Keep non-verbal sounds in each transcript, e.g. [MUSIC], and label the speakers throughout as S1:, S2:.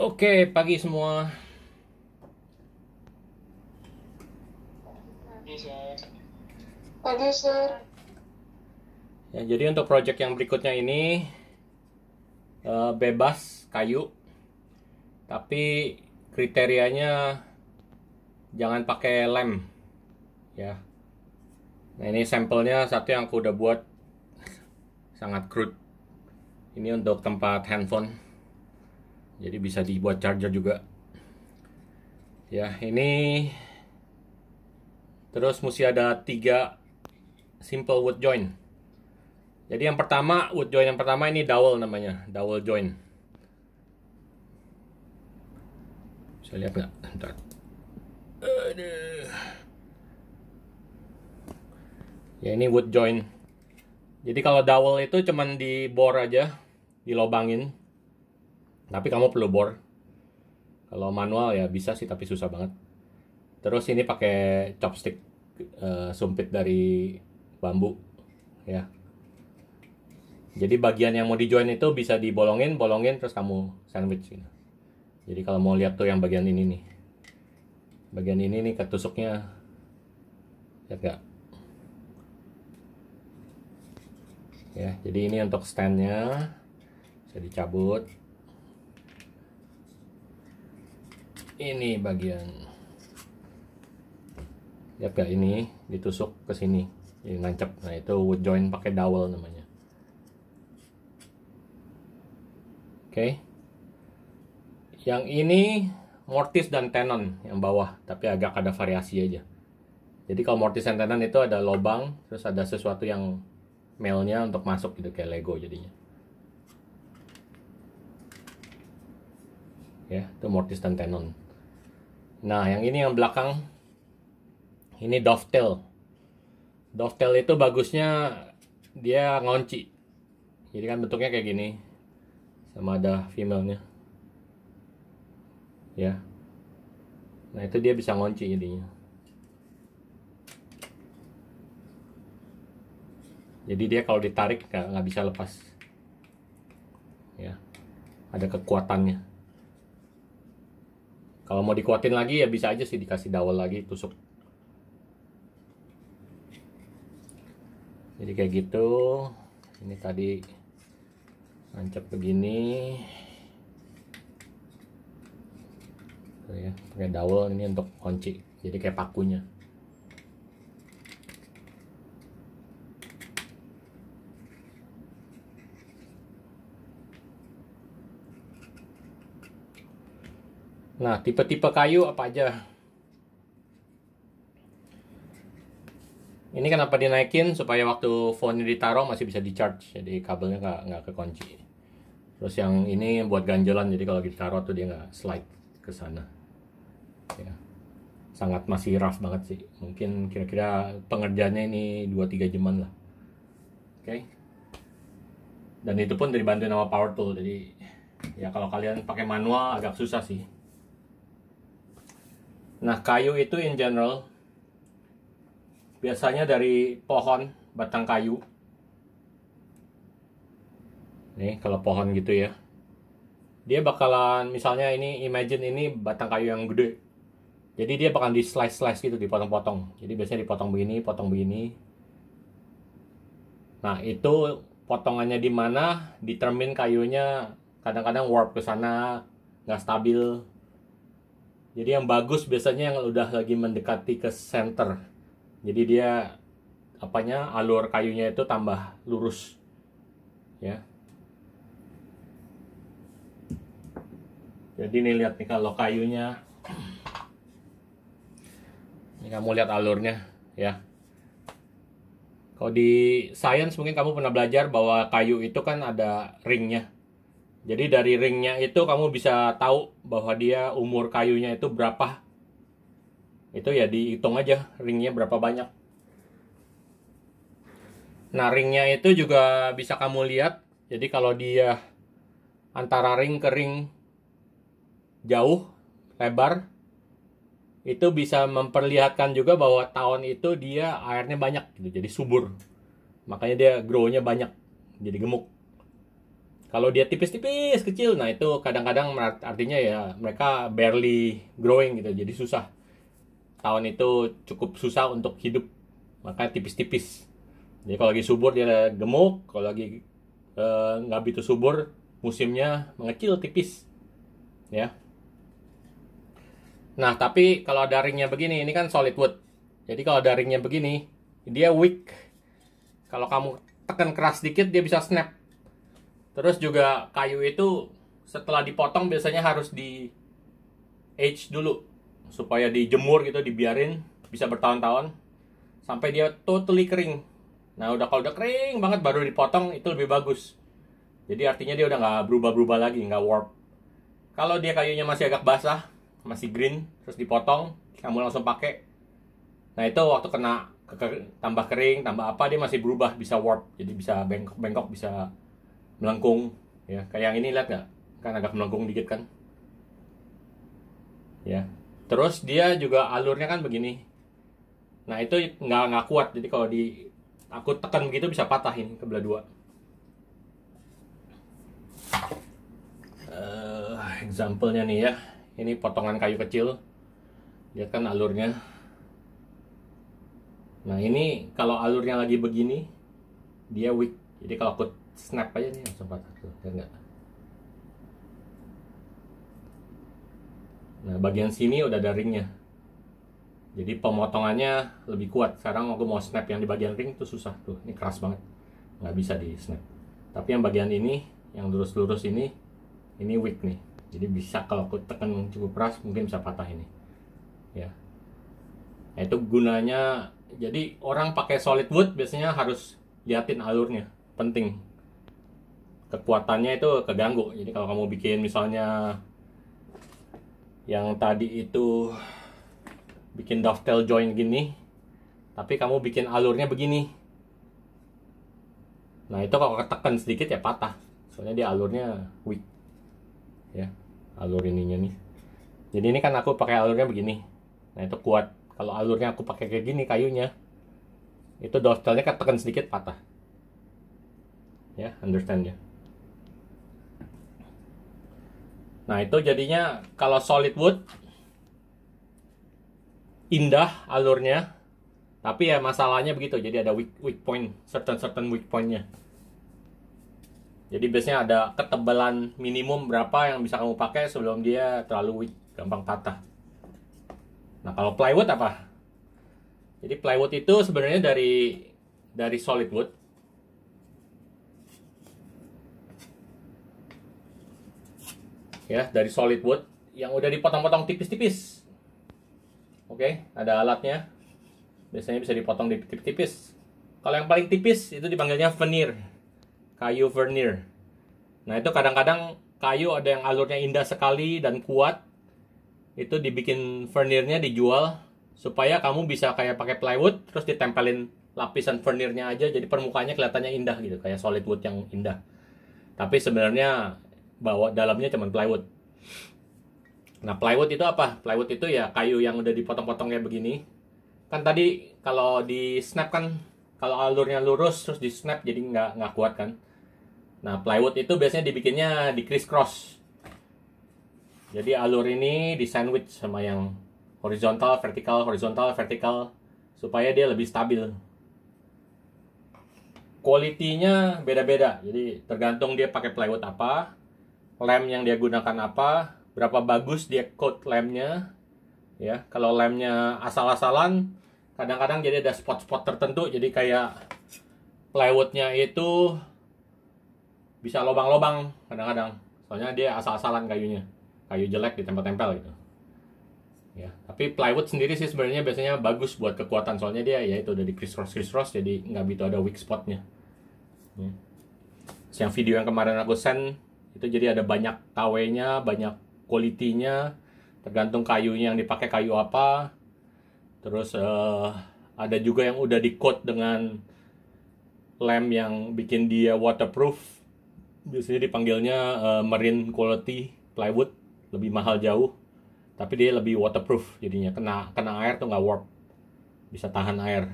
S1: Oke, pagi semua. Pagi, Sir. Ya, jadi untuk project yang berikutnya ini eh, bebas kayu. Tapi kriterianya jangan pakai lem. Ya. Nah, ini sampelnya satu yang aku udah buat [LAUGHS] sangat crude. Ini untuk tempat handphone jadi bisa dibuat charger juga ya ini terus mesti ada tiga simple wood joint jadi yang pertama wood joint yang pertama ini dowel namanya dowel joint bisa lihat nggak ntar ya ini wood joint jadi kalau dowel itu cuman dibor aja dilobangin tapi kamu perlu bor. Kalau manual ya bisa sih tapi susah banget. Terus ini pakai chopstick uh, sumpit dari bambu ya. Jadi bagian yang mau dijoin itu bisa dibolongin, bolongin terus kamu sandwich gitu. Jadi kalau mau lihat tuh yang bagian ini nih. Bagian ini nih ketusuknya lihat gak Ya, jadi ini untuk standnya bisa dicabut ini bagian ya kayak ini ditusuk ke sini ini nancap nah itu wood join pakai dowel namanya oke okay. yang ini mortis dan tenon yang bawah tapi agak ada variasi aja jadi kalau mortis dan tenon itu ada lobang terus ada sesuatu yang melnya untuk masuk gitu kayak lego jadinya ya itu mortis dan tenon Nah, yang ini yang belakang ini dovetail. Dovetail itu bagusnya dia ngonci. Jadi kan bentuknya kayak gini. Sama ada female-nya. Ya. Nah, itu dia bisa ngonci jadinya. Jadi dia kalau ditarik nggak bisa lepas. Ya. Ada kekuatannya. Kalau mau dikuatin lagi ya bisa aja sih dikasih dawel lagi tusuk. Jadi kayak gitu. Ini tadi lancap begini. Tuh ya, pakai dawel ini untuk kunci. Jadi kayak pakunya. Nah, tipe-tipe kayu apa aja? Ini kenapa dinaikin supaya waktu phone ditaruh masih bisa di charge, jadi kabelnya nggak nggak kekunci. Terus yang ini buat ganjelan, jadi kalau ditaruh tuh dia nggak slide ke sana. Ya. Sangat masih rough banget sih. Mungkin kira-kira pengerjaannya ini 2-3 jaman lah. Oke. Okay. Dan itu pun dari dibantu nama power tool, jadi ya kalau kalian pakai manual agak susah sih. Nah, kayu itu in general biasanya dari pohon, batang kayu. Nih, kalau pohon gitu ya. Dia bakalan misalnya ini imagine ini batang kayu yang gede. Jadi dia bakalan di slice-slice gitu, dipotong-potong. Jadi biasanya dipotong begini, potong begini. Nah, itu potongannya di mana determine kayunya kadang-kadang warp ke sana, nggak stabil, jadi yang bagus biasanya yang udah lagi mendekati ke center. Jadi dia apanya alur kayunya itu tambah lurus. Ya. Jadi nih lihat nih kalau kayunya ini kamu lihat alurnya ya. Kalau di science mungkin kamu pernah belajar bahwa kayu itu kan ada ringnya. Jadi dari ringnya itu kamu bisa tahu bahwa dia umur kayunya itu berapa. Itu ya dihitung aja ringnya berapa banyak. Nah ringnya itu juga bisa kamu lihat. Jadi kalau dia antara ring ke ring jauh, lebar, itu bisa memperlihatkan juga bahwa tahun itu dia airnya banyak gitu. Jadi subur. Makanya dia grow-nya banyak. Jadi gemuk. Kalau dia tipis-tipis kecil, nah itu kadang-kadang artinya ya mereka barely growing gitu, jadi susah. Tahun itu cukup susah untuk hidup, maka tipis-tipis. Jadi kalau lagi subur dia gemuk, kalau lagi eh, nggak eh, begitu subur musimnya mengecil tipis, ya. Nah tapi kalau daringnya begini, ini kan solid wood. Jadi kalau daringnya begini, dia weak. Kalau kamu tekan keras dikit dia bisa snap Terus juga kayu itu setelah dipotong biasanya harus di age dulu supaya dijemur gitu dibiarin bisa bertahun-tahun sampai dia totally kering. Nah udah kalau udah kering banget baru dipotong itu lebih bagus. Jadi artinya dia udah nggak berubah-berubah lagi, nggak warp. Kalau dia kayunya masih agak basah, masih green, terus dipotong, kamu langsung pakai. Nah itu waktu kena tambah kering, tambah apa dia masih berubah, bisa warp. Jadi bisa bengkok-bengkok, bisa melengkung ya kayak yang ini lihat nggak kan agak melengkung dikit kan ya terus dia juga alurnya kan begini nah itu nggak nggak kuat jadi kalau di aku tekan begitu bisa patahin ke belah dua uh, eh, example nih ya ini potongan kayu kecil dia kan alurnya nah ini kalau alurnya lagi begini dia weak jadi kalau aku snap aja nih sempat 41 ya enggak nah bagian sini udah ada ringnya jadi pemotongannya lebih kuat sekarang aku mau snap yang di bagian ring itu susah tuh ini keras banget nggak bisa di snap tapi yang bagian ini yang lurus-lurus ini ini weak nih jadi bisa kalau aku tekan cukup keras mungkin bisa patah ini ya nah, itu gunanya jadi orang pakai solid wood biasanya harus liatin alurnya penting kekuatannya itu keganggu jadi kalau kamu bikin misalnya yang tadi itu bikin dovetail joint gini tapi kamu bikin alurnya begini nah itu kalau ketekan sedikit ya patah soalnya dia alurnya weak ya alur ininya nih jadi ini kan aku pakai alurnya begini nah itu kuat kalau alurnya aku pakai kayak gini kayunya itu dovetailnya ketekan sedikit patah ya understand ya Nah itu jadinya kalau solid wood indah alurnya, tapi ya masalahnya begitu. Jadi ada weak, weak point, certain certain weak pointnya. Jadi biasanya ada ketebalan minimum berapa yang bisa kamu pakai sebelum dia terlalu weak, gampang patah. Nah kalau plywood apa? Jadi plywood itu sebenarnya dari dari solid wood ya dari solid wood yang udah dipotong-potong tipis-tipis. Oke, ada alatnya. Biasanya bisa dipotong tipis-tipis. Kalau yang paling tipis itu dipanggilnya veneer. Kayu veneer. Nah, itu kadang-kadang kayu ada yang alurnya indah sekali dan kuat. Itu dibikin veneernya dijual supaya kamu bisa kayak pakai plywood terus ditempelin lapisan veneernya aja jadi permukaannya kelihatannya indah gitu kayak solid wood yang indah. Tapi sebenarnya bawa dalamnya cuma plywood. Nah, plywood itu apa? Plywood itu ya kayu yang udah dipotong-potong kayak begini. Kan tadi kalau di snap kan kalau alurnya lurus terus di snap jadi nggak nggak kuat kan. Nah, plywood itu biasanya dibikinnya di criss cross. Jadi alur ini di sandwich sama yang horizontal, vertikal, horizontal, vertikal supaya dia lebih stabil. Kualitinya beda-beda. Jadi tergantung dia pakai plywood apa, lem yang dia gunakan apa, berapa bagus dia coat lemnya. Ya, kalau lemnya asal-asalan, kadang-kadang jadi ada spot-spot tertentu, jadi kayak plywoodnya itu bisa lobang-lobang kadang-kadang. Soalnya dia asal-asalan kayunya, kayu jelek di tempat tempel gitu. Ya, tapi plywood sendiri sih sebenarnya biasanya bagus buat kekuatan soalnya dia ya itu udah di criss cross, jadi nggak begitu ada weak spotnya. Ya. Yang video yang kemarin aku send itu jadi ada banyak kw banyak kualitinya tergantung kayunya yang dipakai kayu apa terus uh, ada juga yang udah di coat dengan lem yang bikin dia waterproof biasanya dipanggilnya uh, marine quality plywood lebih mahal jauh tapi dia lebih waterproof jadinya kena kena air tuh nggak warp bisa tahan air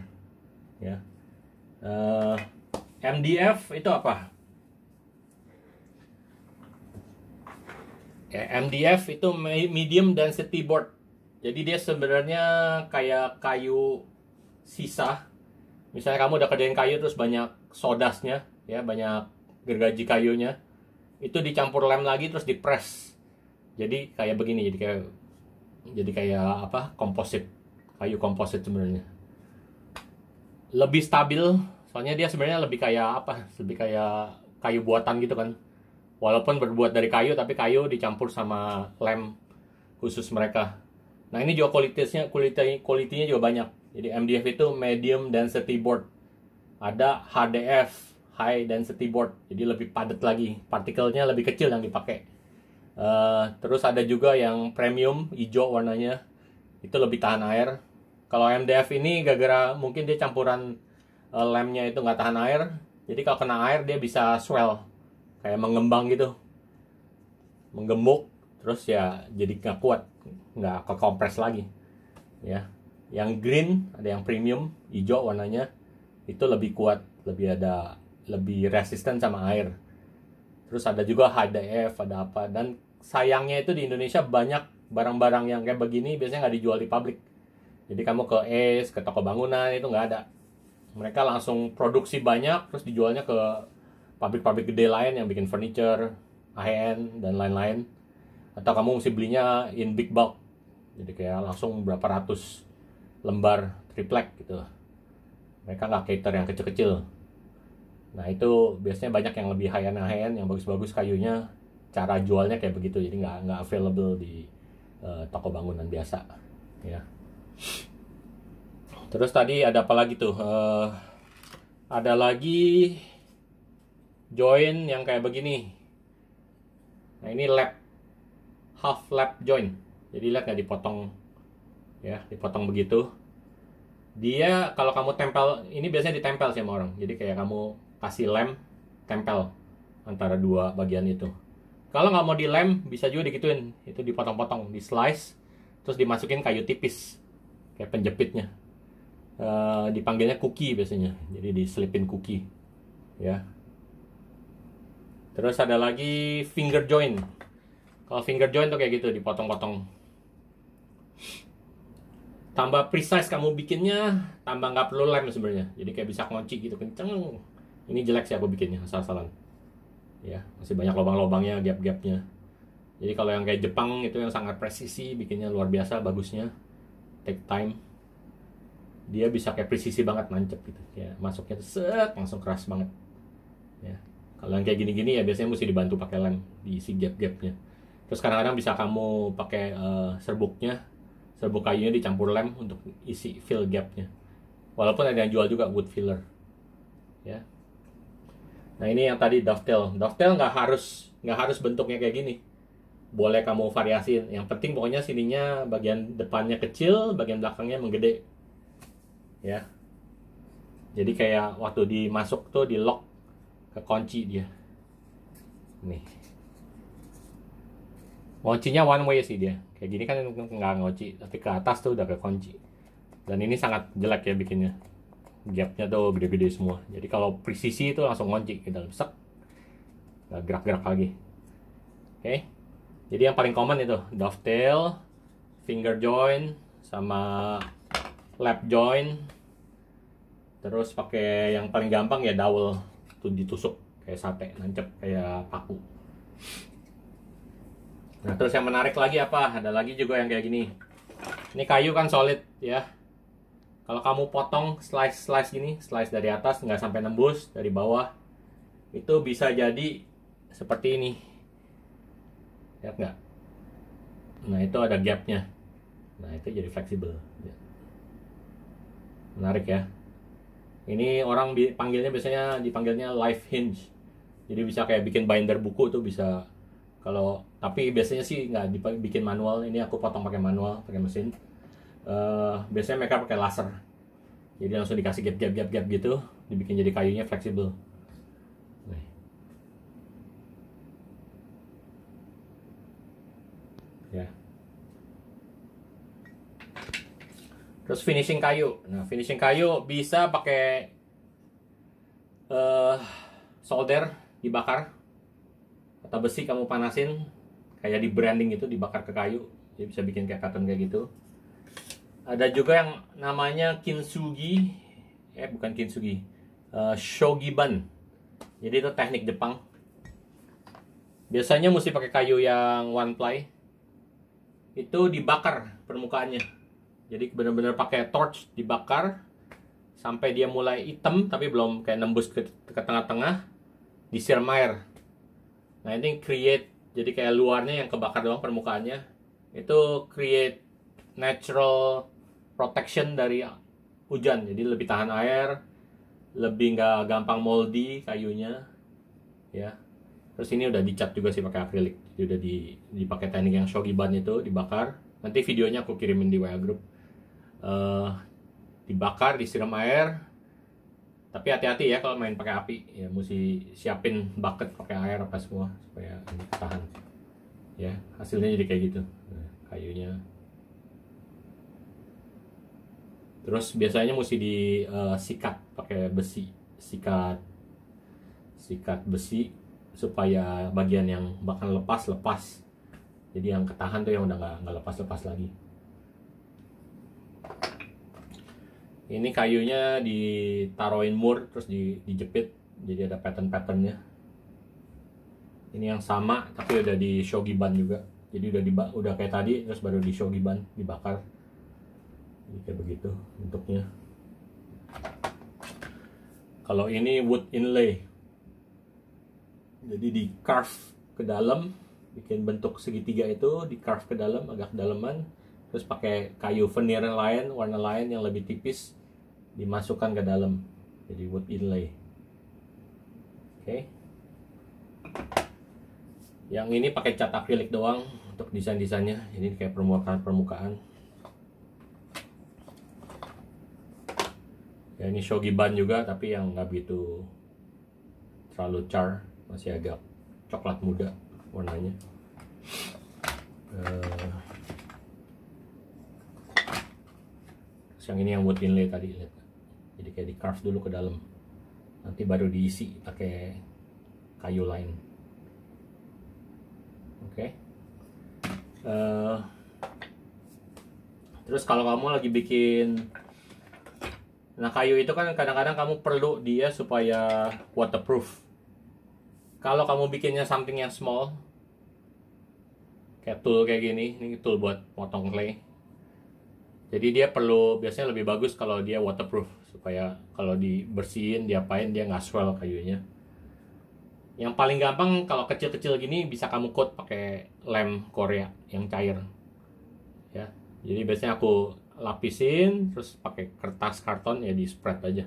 S1: ya uh, eh, MDF itu apa okay, ya, MDF itu medium density board. Jadi dia sebenarnya kayak kayu sisa. Misalnya kamu udah kerjain kayu terus banyak sodasnya, ya banyak gergaji kayunya. Itu dicampur lem lagi terus dipres. Jadi kayak begini, jadi kayak jadi kayak apa? Komposit, kayu komposit sebenarnya. Lebih stabil, soalnya dia sebenarnya lebih kayak apa? Lebih kayak kayu buatan gitu kan walaupun berbuat dari kayu tapi kayu dicampur sama lem khusus mereka nah ini juga kualitasnya kualitinya juga banyak jadi MDF itu medium density board ada HDF high density board jadi lebih padat lagi partikelnya lebih kecil yang dipakai uh, terus ada juga yang premium hijau warnanya itu lebih tahan air kalau MDF ini gara-gara mungkin dia campuran uh, lemnya itu nggak tahan air jadi kalau kena air dia bisa swell kayak mengembang gitu menggemuk terus ya jadi nggak kuat nggak kekompres lagi ya yang green ada yang premium hijau warnanya itu lebih kuat lebih ada lebih resisten sama air terus ada juga HDF ada apa dan sayangnya itu di Indonesia banyak barang-barang yang kayak begini biasanya nggak dijual di publik. jadi kamu ke es ke toko bangunan itu nggak ada mereka langsung produksi banyak terus dijualnya ke pabrik-pabrik gede lain yang bikin furniture, high-end, dan lain-lain. Atau kamu mesti belinya in big bulk. Jadi kayak langsung berapa ratus lembar triplek gitu. Mereka nggak cater yang kecil-kecil. Nah itu biasanya banyak yang lebih high-end, high-end, yang bagus-bagus kayunya. Cara jualnya kayak begitu, jadi nggak nggak available di uh, toko bangunan biasa. Ya. Terus tadi ada apa lagi tuh? Uh, ada lagi join yang kayak begini. Nah ini lap, half lap join. Jadi lihat nggak dipotong, ya dipotong begitu. Dia kalau kamu tempel, ini biasanya ditempel sih sama orang. Jadi kayak kamu kasih lem, tempel antara dua bagian itu. Kalau nggak mau dilem, bisa juga dikituin, Itu dipotong-potong, di slice, terus dimasukin kayu tipis, kayak penjepitnya. Uh, dipanggilnya cookie biasanya, jadi diselipin cookie, ya Terus ada lagi finger joint. Kalau finger joint tuh kayak gitu dipotong-potong. Tambah precise kamu bikinnya, tambah nggak perlu lem sebenarnya. Jadi kayak bisa kunci gitu kenceng. Ini jelek sih aku bikinnya asal-asalan. Ya, masih banyak lubang-lubangnya, gap-gapnya. Jadi kalau yang kayak Jepang itu yang sangat presisi, bikinnya luar biasa bagusnya. Take time. Dia bisa kayak presisi banget nancep gitu. Ya, masuknya set langsung keras banget. Ya kalau yang kayak gini-gini ya biasanya mesti dibantu pakai lem diisi gap-gapnya terus kadang-kadang bisa kamu pakai uh, serbuknya serbuk kayunya dicampur lem untuk isi fill gapnya walaupun ada yang jual juga wood filler ya nah ini yang tadi dovetail dovetail nggak harus nggak harus bentuknya kayak gini boleh kamu variasi. yang penting pokoknya sininya bagian depannya kecil bagian belakangnya menggede ya jadi kayak waktu dimasuk tuh di lock kekunci dia nih kuncinya one way sih dia kayak gini kan nggak ngoci tapi ke atas tuh udah kekunci dan ini sangat jelek ya bikinnya gapnya tuh gede-gede semua jadi kalau presisi itu langsung ngunci ke dalam sek gerak-gerak lagi oke okay. jadi yang paling common itu dovetail finger joint sama lap joint terus pakai yang paling gampang ya dowel itu ditusuk kayak sate nancep kayak paku nah terus yang menarik lagi apa ada lagi juga yang kayak gini ini kayu kan solid ya kalau kamu potong slice slice gini slice dari atas nggak sampai nembus dari bawah itu bisa jadi seperti ini lihat nggak nah itu ada gapnya nah itu jadi fleksibel menarik ya ini orang panggilnya biasanya dipanggilnya life hinge. Jadi bisa kayak bikin binder buku tuh bisa kalau tapi biasanya sih nggak dibikin manual. Ini aku potong pakai manual, pakai mesin. Uh, biasanya mereka pakai laser. Jadi langsung dikasih gap gap gap gap gitu, dibikin jadi kayunya fleksibel. Ya. Yeah. Terus finishing kayu. Nah, finishing kayu bisa pakai uh, solder dibakar atau besi kamu panasin kayak di branding itu dibakar ke kayu. Jadi bisa bikin kayak katun kayak gitu. Ada juga yang namanya kintsugi eh bukan kintsugi. Uh, eh, shogiban. Jadi itu teknik Jepang. Biasanya mesti pakai kayu yang one ply. Itu dibakar permukaannya jadi benar-benar pakai torch dibakar sampai dia mulai hitam tapi belum kayak nembus ke, ke tengah-tengah disiram air nah ini create jadi kayak luarnya yang kebakar doang permukaannya itu create natural protection dari hujan jadi lebih tahan air lebih nggak gampang moldy kayunya ya terus ini udah dicat juga sih pakai akrilik jadi udah di dipakai teknik yang shogi ban itu dibakar nanti videonya aku kirimin di WA group uh, dibakar disiram air tapi hati-hati ya kalau main pakai api ya mesti siapin bucket pakai air apa semua supaya ini tahan ya hasilnya jadi kayak gitu nah, kayunya terus biasanya mesti disikat eh, uh, pakai besi sikat sikat besi supaya bagian yang bakal lepas lepas jadi yang ketahan tuh yang udah nggak lepas lepas lagi ini kayunya ditaruhin mur terus di, dijepit jadi ada pattern-patternnya ini yang sama tapi udah di shogi ban juga jadi udah di udah kayak tadi terus baru di shogi ban dibakar jadi kayak begitu bentuknya kalau ini wood inlay jadi di carve ke dalam bikin bentuk segitiga itu di carve ke dalam agak dalaman terus pakai kayu veneer lain warna lain yang lebih tipis dimasukkan ke dalam jadi wood inlay oke okay. yang ini pakai cat akrilik doang untuk desain desainnya ini kayak permukaan permukaan ya ini shogi ban juga tapi yang nggak begitu terlalu char masih agak coklat muda warnanya uh, yang ini yang buat inlay tadi lihat jadi kayak di carve dulu ke dalam nanti baru diisi pakai kayu lain oke okay. uh, eh, terus kalau kamu lagi bikin nah kayu itu kan kadang-kadang kamu perlu dia supaya waterproof kalau kamu bikinnya something yang small kayak tool kayak gini ini tool buat potong clay jadi dia perlu biasanya lebih bagus kalau dia waterproof supaya kalau dibersihin diapain dia nggak swell kayunya yang paling gampang kalau kecil-kecil gini bisa kamu coat pakai lem Korea yang cair ya jadi biasanya aku lapisin terus pakai kertas karton ya di spread aja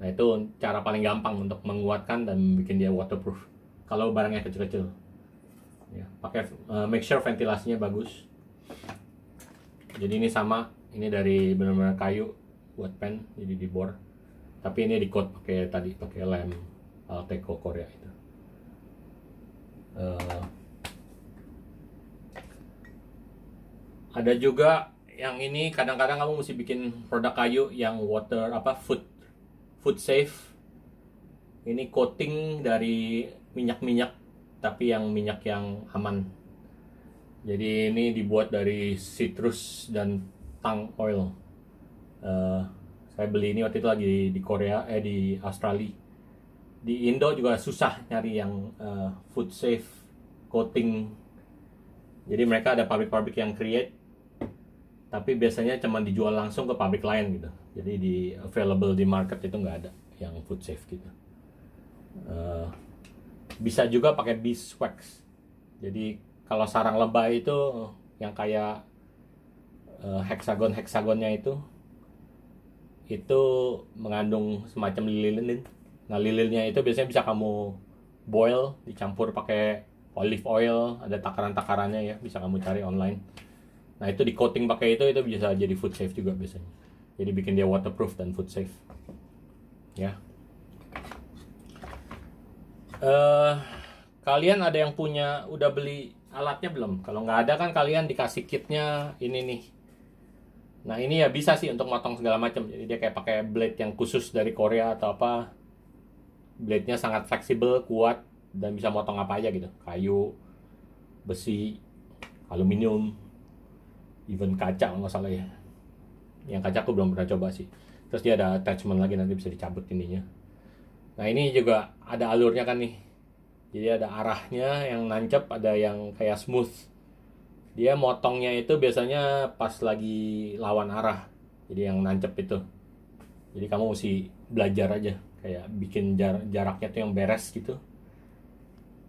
S1: nah itu cara paling gampang untuk menguatkan dan bikin dia waterproof kalau barangnya kecil-kecil ya pakai uh, make sure ventilasinya bagus jadi ini sama ini dari benar-benar kayu buat pen jadi dibor tapi ini di coat pakai tadi pakai lem Alteco Korea itu uh, ada juga yang ini kadang-kadang kamu mesti bikin produk kayu yang water apa food food safe ini coating dari minyak-minyak tapi yang minyak yang aman jadi ini dibuat dari citrus dan tang oil. Uh, saya beli ini waktu itu lagi di Korea eh di Australia. Di Indo juga susah nyari yang uh, food safe coating. Jadi mereka ada pabrik-pabrik yang create tapi biasanya cuma dijual langsung ke pabrik lain gitu. Jadi di available di market itu nggak ada yang food safe gitu. Uh, bisa juga pakai beeswax. Jadi kalau sarang lebah itu yang kayak uh, heksagon heksagonnya itu itu mengandung semacam lilin nah lilinnya itu biasanya bisa kamu boil dicampur pakai olive oil ada takaran takarannya ya bisa kamu cari online nah itu di coating pakai itu itu bisa jadi food safe juga biasanya jadi bikin dia waterproof dan food safe ya uh, kalian ada yang punya udah beli alatnya belum? Kalau nggak ada kan kalian dikasih kitnya ini nih. Nah ini ya bisa sih untuk motong segala macam. Jadi dia kayak pakai blade yang khusus dari Korea atau apa. Blade-nya sangat fleksibel, kuat, dan bisa motong apa aja gitu. Kayu, besi, aluminium, even kaca nggak salah ya. Yang kaca aku belum pernah coba sih. Terus dia ada attachment lagi nanti bisa dicabut ininya. Nah ini juga ada alurnya kan nih jadi ada arahnya yang nancep ada yang kayak smooth dia motongnya itu biasanya pas lagi lawan arah jadi yang nancep itu jadi kamu mesti belajar aja kayak bikin jar jaraknya tuh yang beres gitu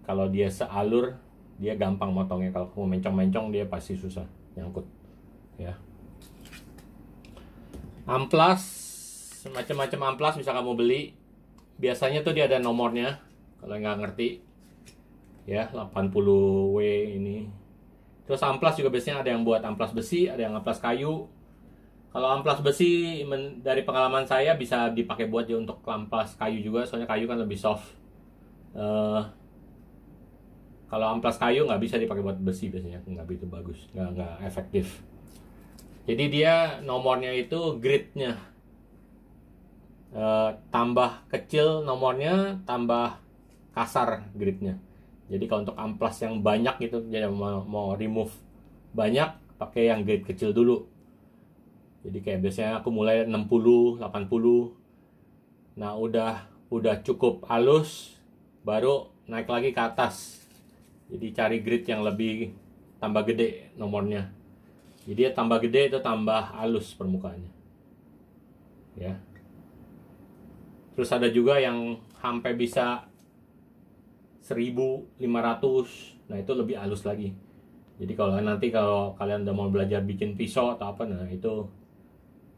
S1: kalau dia sealur dia gampang motongnya kalau kamu mencong-mencong dia pasti susah nyangkut ya amplas macam-macam amplas bisa kamu beli biasanya tuh dia ada nomornya kalau nggak ngerti ya 80W ini terus amplas juga biasanya ada yang buat amplas besi ada yang amplas kayu kalau amplas besi men, dari pengalaman saya bisa dipakai buat ya untuk amplas kayu juga soalnya kayu kan lebih soft uh, kalau amplas kayu nggak bisa dipakai buat besi biasanya nggak begitu bagus nggak nggak efektif jadi dia nomornya itu gridnya uh, tambah kecil nomornya tambah kasar gridnya jadi kalau untuk amplas yang banyak gitu jadi mau, mau remove banyak pakai yang grade kecil dulu jadi kayak biasanya aku mulai 60 80 nah udah udah cukup halus baru naik lagi ke atas jadi cari grid yang lebih tambah gede nomornya jadi ya tambah gede itu tambah halus permukaannya ya terus ada juga yang sampai bisa 1500 nah itu lebih halus lagi jadi kalau nanti kalau kalian udah mau belajar bikin pisau atau apa nah itu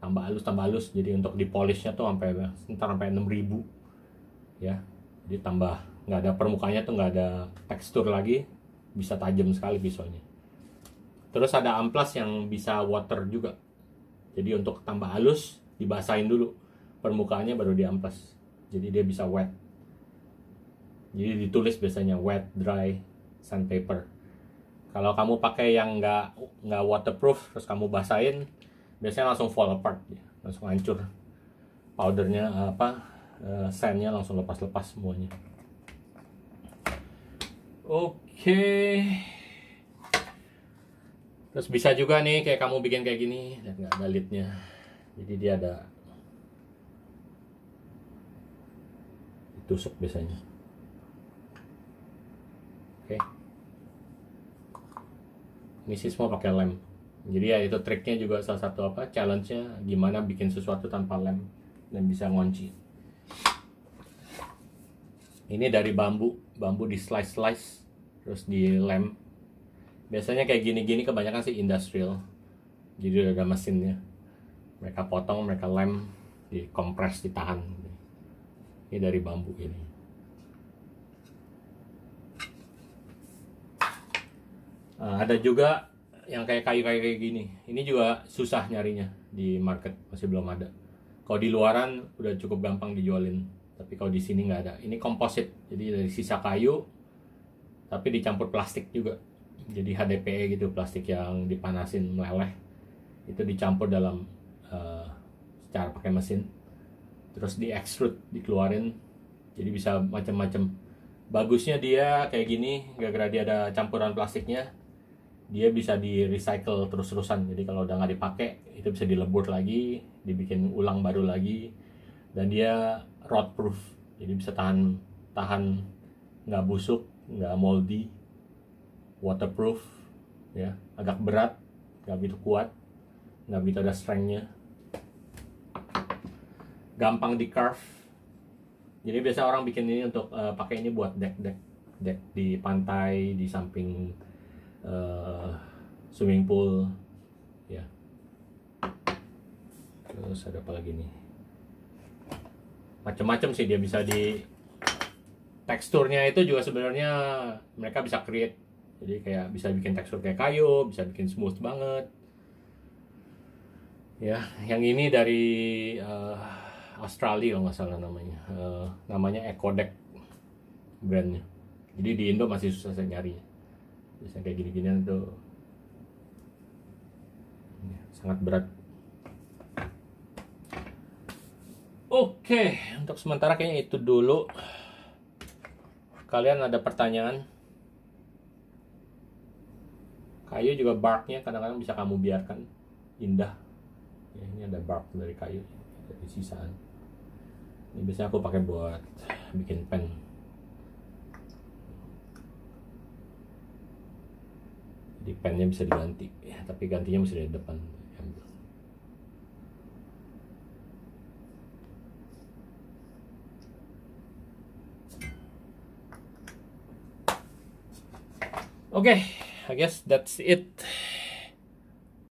S1: tambah halus tambah halus jadi untuk dipolishnya tuh sampai ntar sampai 6000 ya jadi tambah nggak ada permukaannya tuh nggak ada tekstur lagi bisa tajam sekali pisaunya terus ada amplas yang bisa water juga jadi untuk tambah halus dibasahin dulu permukaannya baru diamplas jadi dia bisa wet jadi ditulis biasanya wet dry sandpaper kalau kamu pakai yang nggak nggak waterproof terus kamu basahin biasanya langsung fall apart langsung hancur powdernya apa eh, sandnya langsung lepas-lepas semuanya oke terus bisa juga nih kayak kamu bikin kayak gini lihat nggak ada lidnya jadi dia ada ditusuk biasanya oke okay. sih semua pakai lem jadi ya itu triknya juga salah satu apa challenge-nya gimana bikin sesuatu tanpa lem dan bisa ngunci ini dari bambu bambu di slice slice terus di lem biasanya kayak gini-gini kebanyakan sih industrial jadi udah ada mesinnya mereka potong mereka lem dikompres ditahan ini dari bambu ini Nah, ada juga yang kayak kayu-kayu kayak gini. Ini juga susah nyarinya di market, masih belum ada. Kalau di luaran udah cukup gampang dijualin, tapi kalau di sini nggak ada. Ini komposit, jadi dari sisa kayu, tapi dicampur plastik juga. Jadi HDPE gitu, plastik yang dipanasin meleleh, itu dicampur dalam uh, secara pakai mesin. Terus di extrude, dikeluarin, jadi bisa macam-macam. Bagusnya dia kayak gini, gak gara dia ada campuran plastiknya, dia bisa di recycle terus-terusan jadi kalau udah nggak dipakai itu bisa dilebur lagi dibikin ulang baru lagi dan dia rot proof jadi bisa tahan tahan nggak busuk nggak moldy waterproof ya agak berat nggak begitu kuat nggak begitu ada strengthnya gampang di carve jadi biasa orang bikin ini untuk uh, pakai ini buat deck deck deck di pantai di samping uh, swimming pool ya terus ada apa lagi nih macam-macam sih dia bisa di teksturnya itu juga sebenarnya mereka bisa create jadi kayak bisa bikin tekstur kayak kayu bisa bikin smooth banget ya yang ini dari uh, Australia kalau nggak salah namanya uh, namanya Ecodec brandnya jadi di Indo masih susah saya nyarinya bisa kayak gini-ginian tuh sangat berat Oke, untuk sementara kayaknya itu dulu. Kalian ada pertanyaan? Kayu juga barknya kadang-kadang bisa kamu biarkan indah. Ya, ini ada bark dari kayu, dari sisaan. Ini biasanya aku pakai buat bikin pen. di pennya bisa diganti ya, tapi gantinya mesti dari depan Oke, okay, I guess that's it.